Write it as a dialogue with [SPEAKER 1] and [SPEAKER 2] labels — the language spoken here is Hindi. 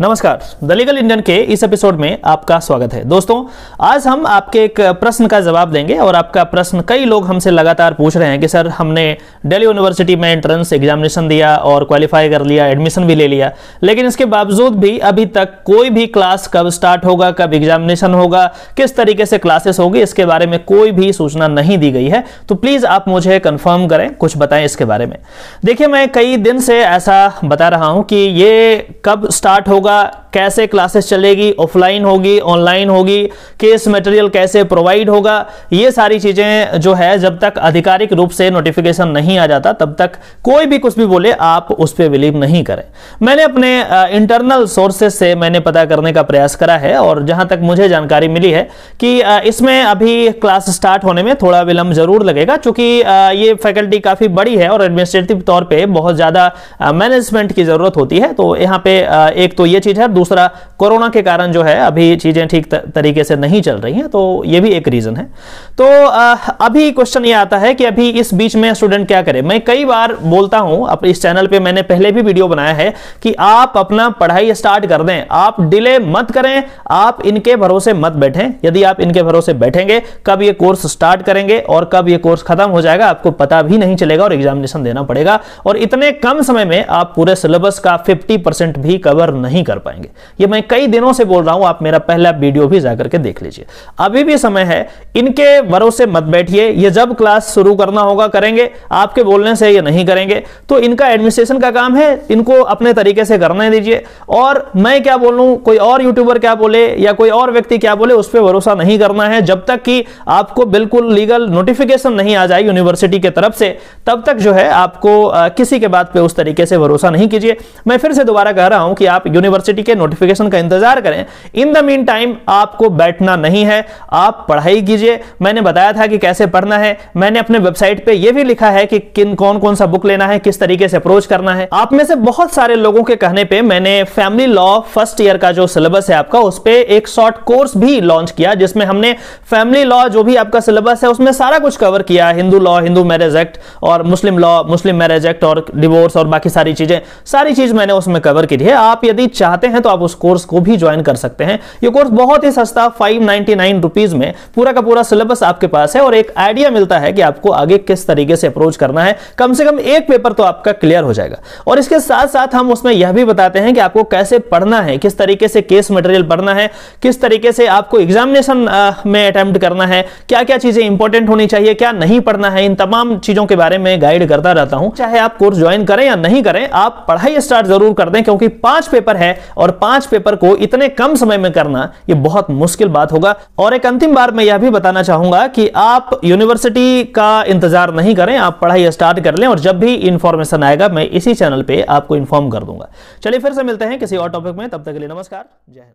[SPEAKER 1] नमस्कार द लीगल इंडियन के इस एपिसोड में आपका स्वागत है दोस्तों आज हम आपके एक प्रश्न का जवाब देंगे और आपका प्रश्न कई लोग हमसे लगातार पूछ रहे हैं कि सर हमने दिल्ली यूनिवर्सिटी में एंट्रेंस एग्जामिनेशन दिया और क्वालिफाई कर लिया एडमिशन भी ले लिया लेकिन इसके बावजूद भी अभी तक कोई भी क्लास कब स्टार्ट होगा कब एग्जामिनेशन होगा किस तरीके से क्लासेस होगी इसके बारे में कोई भी सूचना नहीं दी गई है तो प्लीज़ आप मुझे कन्फर्म करें कुछ बताएं इसके बारे में देखिए मैं कई दिन से ऐसा बता रहा हूँ कि ये कब स्टार्ट होगा होगा कैसे क्लासेस चलेगी ऑफलाइन होगी ऑनलाइन होगी केस मटेरियल कैसे प्रोवाइड होगा ये सारी चीज़ें जो है जब तक आधिकारिक रूप से नोटिफिकेशन नहीं आ जाता तब तक कोई भी कुछ भी बोले आप उस पर बिलीव नहीं करें मैंने अपने इंटरनल सोर्सेस से मैंने पता करने का प्रयास करा है और जहां तक मुझे जानकारी मिली है कि इसमें अभी क्लास स्टार्ट होने में थोड़ा विलंब जरूर लगेगा चूंकि ये फैकल्टी काफ़ी बड़ी है और एडमिनिस्ट्रेटिव तौर पर बहुत ज़्यादा मैनेजमेंट की ज़रूरत होती है तो यहाँ पे एक तो ये चीज़ है दूसरा कोरोना के कारण जो है अभी चीज़ें ठीक तरीके से नहीं चल रही हैं तो ये भी एक रीज़न है तो अभी क्वेश्चन ये आता है कि अभी इस बीच में स्टूडेंट क्या करे मैं कई बार बोलता हूं अब इस चैनल पर मैंने पहले भी वीडियो बनाया है कि आप अपना पढ़ाई स्टार्ट कर दें आप डिले मत करें आप इनके भरोसे मत बैठें यदि आप इनके भरोसे बैठेंगे कब ये कोर्स स्टार्ट करेंगे और कब ये कोर्स खत्म हो जाएगा आपको पता भी नहीं चलेगा और एग्जामिनेशन देना पड़ेगा और इतने कम समय में आप पूरे सिलेबस का 50 परसेंट भी कवर नहीं कर पाएंगे ये मैं कई दिनों से बोल रहा हूं आप मेरा पहला वीडियो भी जाकर के देख लीजिए अभी भी समय है इनके भरोसे मत बैठिए ये जब क्लास शुरू करना होगा करेंगे आपके बोलने से ये नहीं करेंगे तो इनका एडमिनिस्ट्रेशन का काम है इनको अपने तरीके से करने दीजिए और मैं क्या बोलूं कोई और यूट्यूबर क्या बोले या कोई और व्यक्ति क्या बोले उस पर भरोसा नहीं करना है जब तक कि आपको बिल्कुल लीगल नोटिफिकेशन नहीं आ जाए यूनिवर्सिटी के तरफ से तब तक जो है आपको किसी के बात पर उस तरीके से भरोसा नहीं कीजिए मैं फिर से दोबारा कह रहा हूं कि आप यूनिवर्सिटी के के नोटिफिकेशन का इंतजार करें इन द मीन टाइम आपको बैठना नहीं है आप पढ़ाई कीजिए मैंने बताया था कि कैसे पढ़ना है मैंने अपने वेबसाइट पे यह भी लिखा है कि किन कौन कौन सा बुक लेना है किस तरीके से अप्रोच करना है आप में से बहुत सारे लोगों के कहने पे मैंने फैमिली लॉ फर्स्ट ईयर का जो सिलेबस है आपका उस पर एक शॉर्ट कोर्स भी लॉन्च किया जिसमें हमने फैमिली लॉ जो भी आपका सिलेबस है उसमें सारा कुछ कवर किया Hindu law Hindu marriage act और Muslim law Muslim marriage act और डिवोर्स और बाकी सारी चीजें सारी चीज मैंने उसमें कवर की थी आप यदि चाहते हैं तो तो आप उस कोर्स को भी ज्वाइन कर सकते हैं ये कोर्स बहुत ही सस्ता फाइव नाइनटी में पूरा का पूरा सिलेबस आपके पास है और एक आइडिया मिलता है कि आपको आगे किस तरीके से अप्रोच करना है कम से कम एक पेपर तो आपका क्लियर हो जाएगा और इसके साथ साथ हम उसमें यह भी बताते हैं कि आपको कैसे पढ़ना है किस तरीके से केस मटेरियल पढ़ना है किस तरीके से आपको एग्जामिनेशन में अटेम्प्ट करना है क्या क्या चीजें इंपॉर्टेंट होनी चाहिए क्या नहीं पढ़ना है इन तमाम चीजों के बारे में गाइड करता रहता हूं चाहे आप कोर्स ज्वाइन करें या नहीं करें आप पढ़ाई स्टार्ट जरूर कर दें क्योंकि पांच पेपर है और पांच पेपर को इतने कम समय में करना यह बहुत मुश्किल बात होगा और एक अंतिम बार मैं यह भी बताना चाहूंगा कि आप यूनिवर्सिटी का इंतजार नहीं करें आप पढ़ाई स्टार्ट कर लें और जब भी इंफॉर्मेशन आएगा मैं इसी चैनल पर आपको इन्फॉर्म कर दूंगा चलिए फिर से मिलते हैं किसी और टॉपिक में तब तक के लिए नमस्कार जय हिंद